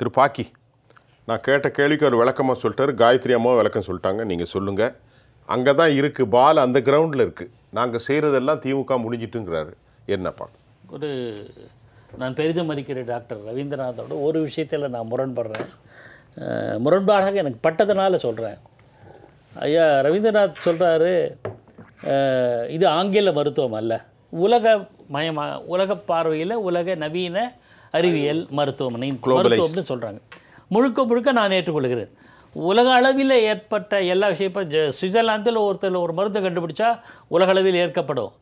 திரு பாக்கி நான் கேட்ட கேள்விக்கு ஒரு விளக்கமாக சொல்லிட்டாரு காயத்ரி அம்மாவும் விளக்கம் சொல்லிட்டாங்க நீங்கள் சொல்லுங்கள் அங்கே தான் இருக்குது பால் அந்த கிரவுண்டில் இருக்குது நாங்கள் செய்கிறதெல்லாம் திமுக முடிஞ்சிட்டுங்கிறாரு என்னப்பா ஒரு நான் பெரிதும் மதிக்கிற டாக்டர் ரவீந்திரநாத்தோட ஒரு விஷயத்தில் நான் முரண்படுறேன் முரண்பாடாக எனக்கு பட்டதுனால சொல்கிறேன் ஐயா ரவீந்திரநாத் சொல்கிறாரு இது ஆங்கில மருத்துவம் அல்ல உலக மயமாக உலக பார்வையில் உலக நவீன அறிவியல் மருத்துவமனை மருத்துவம்னு சொல்கிறாங்க முழுக்க முழுக்க நான் ஏற்றுக்கொள்கிறேன் உலக அளவில் ஏற்பட்ட எல்லா விஷயம் இப்போ சுவிட்சர்லாந்தில் ஒருத்தர் ஒரு மருந்து கண்டுபிடிச்சா உலக அளவில் ஏற்கப்படும்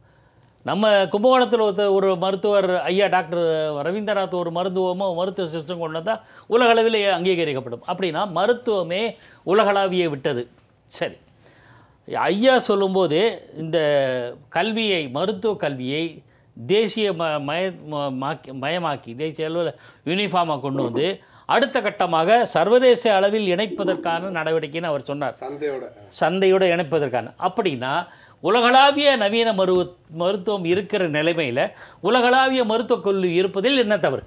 நம்ம கும்பகோணத்தில் ஒருத்தர் ஒரு மருத்துவர் ஐயா டாக்டர் ரவீந்திரநாத் ஒரு மருத்துவமோ மருத்துவ சிஸ்டம் கொண்டு வந்தால் உலக அளவில் அங்கீகரிக்கப்படும் அப்படின்னா மருத்துவமே உலகளாவிய விட்டது சரி ஐயா சொல்லும்போது இந்த கல்வியை மருத்துவ கல்வியை தேசிய ம மய மயமாக்கி தேசிய அளவில் யூனிஃபார்மாக கொண்டு வந்து அடுத்த கட்டமாக சர்வதேச அளவில் இணைப்பதற்கான நடவடிக்கைன்னு அவர் சொன்னார் சந்தையோட சந்தையோட இணைப்பதற்கான அப்படின்னா உலகளாவிய நவீன மருவ மருத்துவம் இருக்கிற நிலைமையில் உலகளாவிய மருத்துவக் கொள்ளு இருப்பதில் என்ன தவறு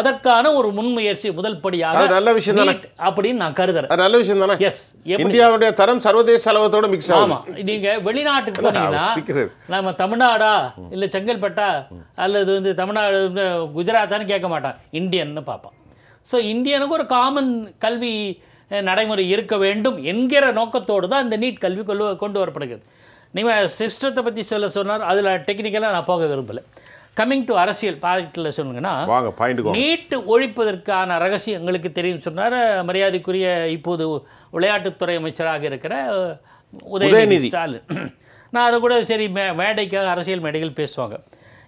அதற்கான ஒரு முன்முயற்சி முதல் படியாக நல்ல விஷயம் தானே அப்படின்னு நான் கருதுறேன் நல்ல விஷயம் தானே எஸ் இந்தியாவுடைய தரம் சர்வதேச அளவத்தோட மிக்ஸ் ஆகும் நீங்க வெளிநாட்டுக்கு போனீங்கன்னா நம்ம தமிழ்நாடா இல்ல செங்கல்பட்டா அல்லது வந்து தமிழ்நாடு குஜராத்தான்னு கேட்க மாட்டான் இந்தியன்னு பார்ப்பான் ஸோ இந்தியனுக்கு ஒரு காமன் கல்வி நடைமுறை இருக்க வேண்டும் என்கிற நோக்கத்தோடு தான் இந்த நீட் கல்வி கொண்டு வரப்படுகிறது நீங்கள் சிஸ்டத்தை பற்றி சொல்ல சொன்னார் அதில் டெக்னிக்கலாக நான் போக விரும்பலை கம்மிங் டு அரசியல் பாயிண்டில் சொல்லுங்கன்னா நீட்டு ஒழிப்பதற்கான ரகசியம் எங்களுக்கு தெரியும் சொன்னார் மரியாதைக்குரிய இப்போது விளையாட்டுத்துறை அமைச்சராக இருக்கிற உதயநிதி ஸ்டாலின் நான் அதை கூட சரி மே மேடைக்காக அரசியல் மேடைகள் பேசுவாங்க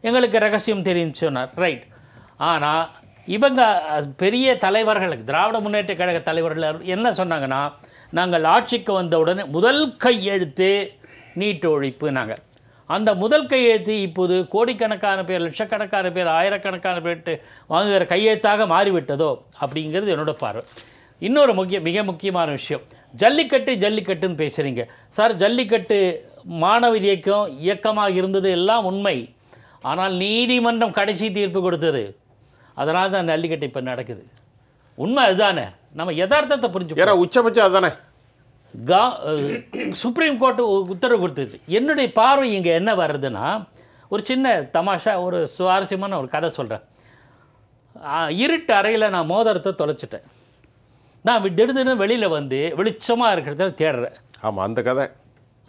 எங்களுக்கு ரகசியம் தெரியும் சொன்னார் ரைட் ஆனால் இவங்க பெரிய தலைவர்களுக்கு திராவிட முன்னேற்ற கழக தலைவர்கள் என்ன சொன்னாங்கன்னா நாங்கள் ஆட்சிக்கு வந்தவுடனே முதல் கையெழுத்து நீட்டு ஒழிப்பு நாங்கள் அந்த முதல் கையெழுத்து இப்போது கோடிக்கணக்கான பேர் லட்சக்கணக்கான பேர் ஆயிரக்கணக்கான பேர்ட்டு வாங்குகிற கையெழுத்தாக மாறிவிட்டதோ அப்படிங்கிறது என்னோடய பார்வை இன்னொரு முக்கிய மிக முக்கியமான விஷயம் ஜல்லிக்கட்டு ஜல்லிக்கட்டுன்னு பேசுகிறீங்க சார் ஜல்லிக்கட்டு மாணவர் இயக்கம் இயக்கமாக இருந்தது எல்லாம் உண்மை ஆனால் நீதிமன்றம் கடைசி தீர்ப்பு கொடுத்தது அதனால் தான் ஜல்லிக்கட்டு இப்போ நடக்குது உண்மை அதுதானே நம்ம யதார்த்தத்தை புரிஞ்சு உச்சபட்சம் அதுதானே கா சுப்ரீம் கோர்ட்டு உத்தரவு கொடுத்துருச்சு என்னுடைய பார்வை இங்கே என்ன வருதுன்னா ஒரு சின்ன தமாஷா ஒரு சுவாரஸ்யமான ஒரு கதை சொல்கிறேன் இருட்டு அறையில் நான் மோதிரத்தை தொலைச்சிட்டேன் நான் திடீர்னு வெளியில் வந்து வெளிச்சமாக இருக்கிறத தேடுறேன் ஆமாம் அந்த கதை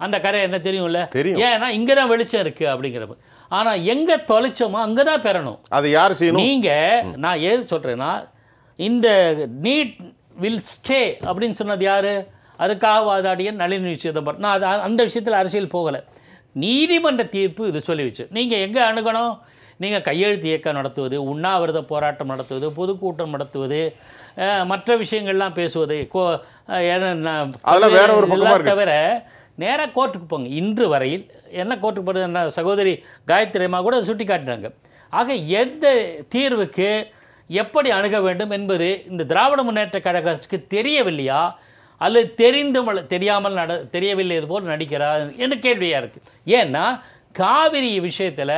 அந்த கதை என்ன தெரியும்ல தெரியும் ஏன்னா இங்கே தான் வெளிச்சம் இருக்குது அப்படிங்கிறப்ப ஆனால் எங்கே தொலைச்சோமோ அங்கே தான் பெறணும் அது யார் செய்யணும் நீங்கள் நான் ஏது சொல்கிறேன்னா இந்த நீட் வில் ஸ்டே அப்படின்னு சொன்னது யார் அதுக்காக வாதாடிய நளினி சிதம்பரம் நான் அது அந்த விஷயத்தில் அரசியல் போகலை நீதிமன்ற தீர்ப்பு இது சொல்லி வச்சு நீங்கள் எங்கே அணுகணும் நீங்கள் கையெழுத்து இயக்கம் நடத்துவது உண்ணாவிரத போராட்டம் நடத்துவது பொதுக்கூட்டம் நடத்துவது மற்ற விஷயங்கள்லாம் பேசுவது கோ வேற தவிர நேராக கோர்ட்டுக்கு போங்க இன்று வரையில் என்ன கோர்ட்டுக்கு போகிறது என்ன சகோதரி காயத்ரியமாக கூட சுட்டி காட்டினாங்க ஆக எந்த தீர்வுக்கு எப்படி அணுக வேண்டும் என்பது இந்த திராவிட முன்னேற்ற கழகத்துக்கு தெரியவில்லையா அல்லது தெரிந்தும் தெரியாமல் நட தெரியவில்லை போல் நடிக்கிறார் என்று கேள்வியாக இருக்குது ஏன்னா காவிரி விஷயத்தில்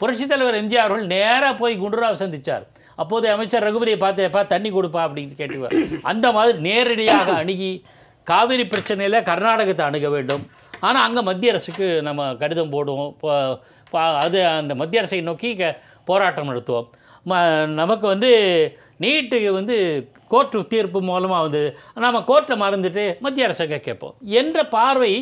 புரட்சித் தலைவர் எம்ஜிஆர் அவர்கள் நேராக போய் குண்டுராவை சந்தித்தார் அப்போது அமைச்சர் ரகுபதியை பார்த்தேப்பா தண்ணி கொடுப்பா அப்படின்னு கேட்டுவார் அந்த மாதிரி நேரடியாக அணுகி காவிரி பிரச்சனையில் கர்நாடகத்தை அணுக வேண்டும் ஆனால் அங்கே மத்திய அரசுக்கு நம்ம கடிதம் போடுவோம் இப்போ அது அந்த மத்திய அரசை நோக்கி க போராட்டம் நடத்துவோம் ம நமக்கு வந்து நீட்டுக்கு வந்து கோர்ட்டு தீர்ப்பு மூலமாக வந்து நாம் கோர்ட்டை மறந்துட்டு மத்திய அரசாங்க கேட்போம் என்ற பார்வை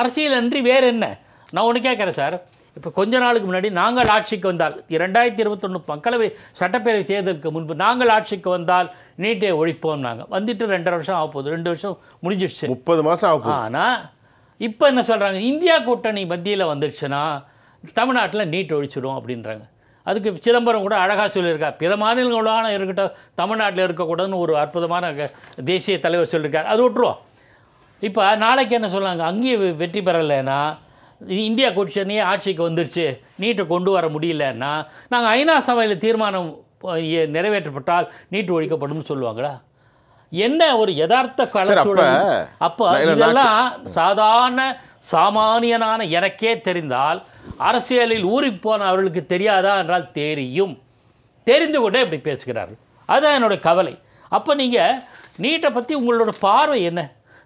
அரசியல் அன்றி வேறு என்ன நான் ஒன்று கேட்குறேன் சார் இப்போ கொஞ்ச நாளுக்கு முன்னாடி நாங்கள் ஆட்சிக்கு வந்தால் ரெண்டாயிரத்தி இருபத்தொன்று மக்களவை சட்டப்பேரவை தேர்தலுக்கு முன்பு நாங்கள் ஆட்சிக்கு வந்தால் நீட்டை ஒழிப்போம் நாங்கள் வந்துட்டு ரெண்டரை வருஷம் ஆக போகுது ரெண்டு வருஷம் முடிஞ்சிடுச்சு முப்பது மாதம் ஆகும் ஆனால் இப்போ என்ன சொல்கிறாங்க இந்தியா கூட்டணி மத்தியில் வந்துடுச்சுன்னா தமிழ்நாட்டில் நீட் ஒழிச்சிடும் அப்படின்றாங்க அதுக்கு சிதம்பரம் கூட அழகாக சொல்லியிருக்கார் பிற மாநிலங்களான இருக்கட்டும் தமிழ்நாட்டில் இருக்கக்கூடாதுன்னு ஒரு அற்புதமான தேசிய தலைவர் சொல்லியிருக்கார் அது விட்டுருவோம் இப்போ நாளைக்கு என்ன சொல்லாங்க அங்கேயும் வெற்றி பெறலைன்னா இந்தியா கூட்டணியே ஆட்சிக்கு வந்துடுச்சு நீட்டை கொண்டு வர முடியலன்னா நாங்கள் ஐநா சபையில் தீர்மானம் நிறைவேற்றப்பட்டால் நீட்டு ஒழிக்கப்படும்னு சொல்லுவாங்களா என்ன ஒரு யதார்த்த கலச்சூழல் அப்போ இதெல்லாம் சாதாரண சாமானியனான எனக்கே தெரிந்தால் அரசியலில் ஊறி போன அவர்களுக்கு தெரியாதா என்றால் தெரியும் தெரிந்து கொண்டே இப்படி பேசுகிறார்கள் அதுதான் என்னோடய கவலை அப்போ நீங்கள் நீட்டை பற்றி உங்களோட பார்வை என்ன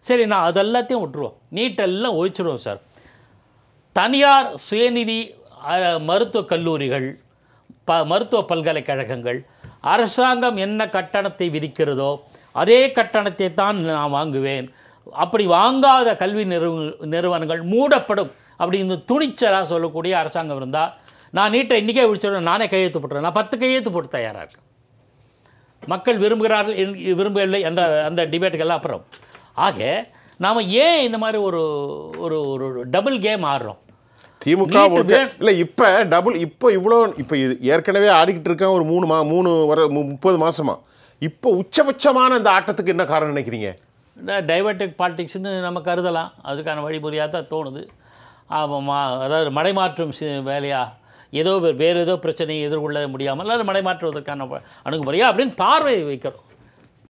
சரி நான் அதெல்லாத்தையும் விட்டுருவோம் நீட்டெல்லாம் ஒழிச்சிடுவோம் சார் தனியார் சுயநிதி மருத்துவக் கல்லூரிகள் ப மருத்துவ பல்கலைக்கழகங்கள் அரசாங்கம் என்ன கட்டணத்தை விதிக்கிறதோ அதே கட்டணத்தை தான் நான் வாங்குவேன் அப்படி வாங்காத கல்வி நிறுவ நிறுவனங்கள் மூடப்படும் அப்படி இந்த துணிச்சலாக சொல்லக்கூடிய அரசாங்கம் இருந்தால் நான் நீட்டை இன்றைக்கே விழிச்சிடுவேன் நானே கையெழுத்து போட்டுறேன் நான் பத்து கையெழுத்து போட்டு தயாராக இருக்கேன் மக்கள் விரும்புகிறார்கள் விரும்பவில்லை அந்த அந்த டிபேட்டுக்கெல்லாம் அப்புறம் ஆக நாம் ஏன் இந்த மாதிரி ஒரு ஒரு ஒரு டபுள் கேம் ஆடுறோம் திமுக இல்லை இப்போ டபுள் இப்போ இவ்வளோ இப்போ இது ஏற்கனவே ஆடிக்கிட்டு இருக்கேன் ஒரு மூணு மா மூணு வர முப்பது மாதமாக இப்போ உச்சபட்சமான இந்த ஆட்டத்துக்கு என்ன காரணம் நினைக்கிறீங்க டைவர்டிக் பாலிடிக்ஸ்னு நம்ம கருதலாம் அதுக்கான வழிமுறையாக தான் தோணுது அதாவது மடைமாற்றும் வேலையாக ஏதோ வேறு ஏதோ பிரச்சனையை எதிர்கொள்ள முடியாமல் அதை மடைமாற்றுவதற்கான அணுகுமுறையாக அப்படின்னு பார்வை வைக்கிறோம்